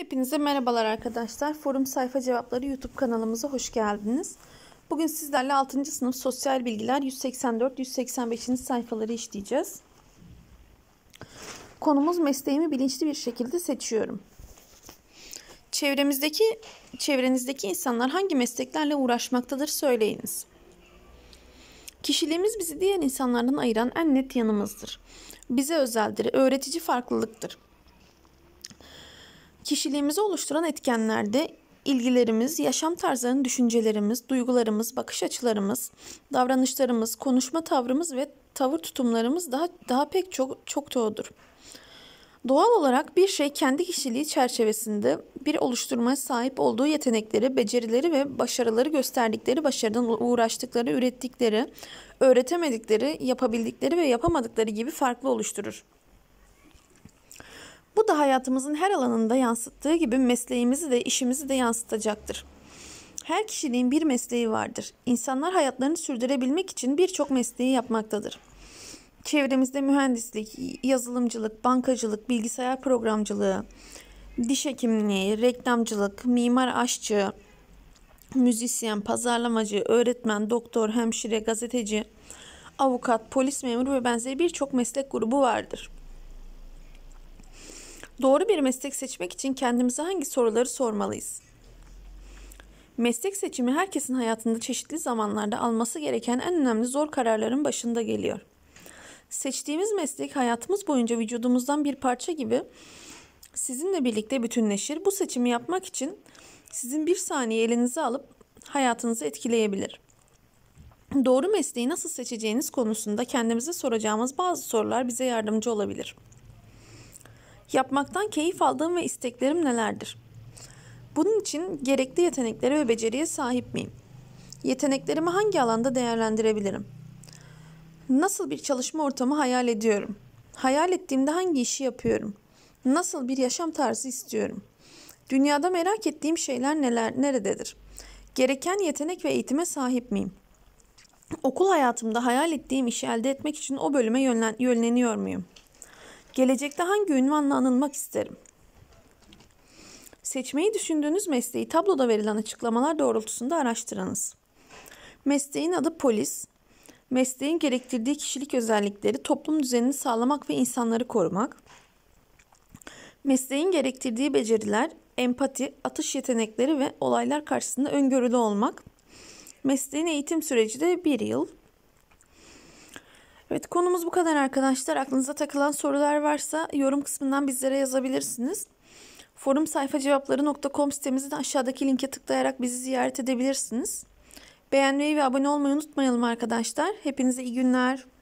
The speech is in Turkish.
Hepinize merhabalar arkadaşlar. Forum Sayfa Cevapları YouTube kanalımıza hoş geldiniz. Bugün sizlerle 6. sınıf sosyal bilgiler 184-185. sayfaları işleyeceğiz. Konumuz mesleğimi bilinçli bir şekilde seçiyorum. Çevremizdeki, çevrenizdeki insanlar hangi mesleklerle uğraşmaktadır söyleyiniz. Kişiliğimiz bizi diğer insanlardan ayıran en net yanımızdır. Bize özeldir, öğretici farklılıktır. Kişiliğimizi oluşturan etkenlerde ilgilerimiz, yaşam tarzlarının düşüncelerimiz, duygularımız, bakış açılarımız, davranışlarımız, konuşma tavrımız ve tavır tutumlarımız daha daha pek çok çok doğudur. Doğal olarak bir şey kendi kişiliği çerçevesinde bir oluşturmaya sahip olduğu yetenekleri, becerileri ve başarıları gösterdikleri, başarıdan uğraştıkları, ürettikleri, öğretemedikleri, yapabildikleri ve yapamadıkları gibi farklı oluşturur. Bu da hayatımızın her alanında yansıttığı gibi mesleğimizi de işimizi de yansıtacaktır. Her kişiliğin bir mesleği vardır. İnsanlar hayatlarını sürdürebilmek için birçok mesleği yapmaktadır. Çevremizde mühendislik, yazılımcılık, bankacılık, bilgisayar programcılığı, diş hekimliği, reklamcılık, mimar aşçı, müzisyen, pazarlamacı, öğretmen, doktor, hemşire, gazeteci, avukat, polis memuru ve benzeri birçok meslek grubu vardır. Doğru bir meslek seçmek için kendimize hangi soruları sormalıyız? Meslek seçimi herkesin hayatında çeşitli zamanlarda alması gereken en önemli zor kararların başında geliyor. Seçtiğimiz meslek hayatımız boyunca vücudumuzdan bir parça gibi sizinle birlikte bütünleşir. Bu seçimi yapmak için sizin bir saniye elinize alıp hayatınızı etkileyebilir. Doğru mesleği nasıl seçeceğiniz konusunda kendimize soracağımız bazı sorular bize yardımcı olabilir. Yapmaktan keyif aldığım ve isteklerim nelerdir? Bunun için gerekli yeteneklere ve beceriye sahip miyim? Yeteneklerimi hangi alanda değerlendirebilirim? Nasıl bir çalışma ortamı hayal ediyorum? Hayal ettiğimde hangi işi yapıyorum? Nasıl bir yaşam tarzı istiyorum? Dünyada merak ettiğim şeyler neler nerededir? Gereken yetenek ve eğitime sahip miyim? Okul hayatımda hayal ettiğim işi elde etmek için o bölüme yönlen yönleniyor muyum? Gelecekte hangi ünvanla anılmak isterim? Seçmeyi düşündüğünüz mesleği tabloda verilen açıklamalar doğrultusunda araştırınız. Mesleğin adı polis. Mesleğin gerektirdiği kişilik özellikleri toplum düzenini sağlamak ve insanları korumak. Mesleğin gerektirdiği beceriler empati, atış yetenekleri ve olaylar karşısında öngörülü olmak. Mesleğin eğitim süreci de bir yıl, Evet konumuz bu kadar arkadaşlar. Aklınıza takılan sorular varsa yorum kısmından bizlere yazabilirsiniz. Forum sayfa cevapları.com sitemizi de aşağıdaki linke tıklayarak bizi ziyaret edebilirsiniz. Beğenmeyi ve abone olmayı unutmayalım arkadaşlar. Hepinize iyi günler.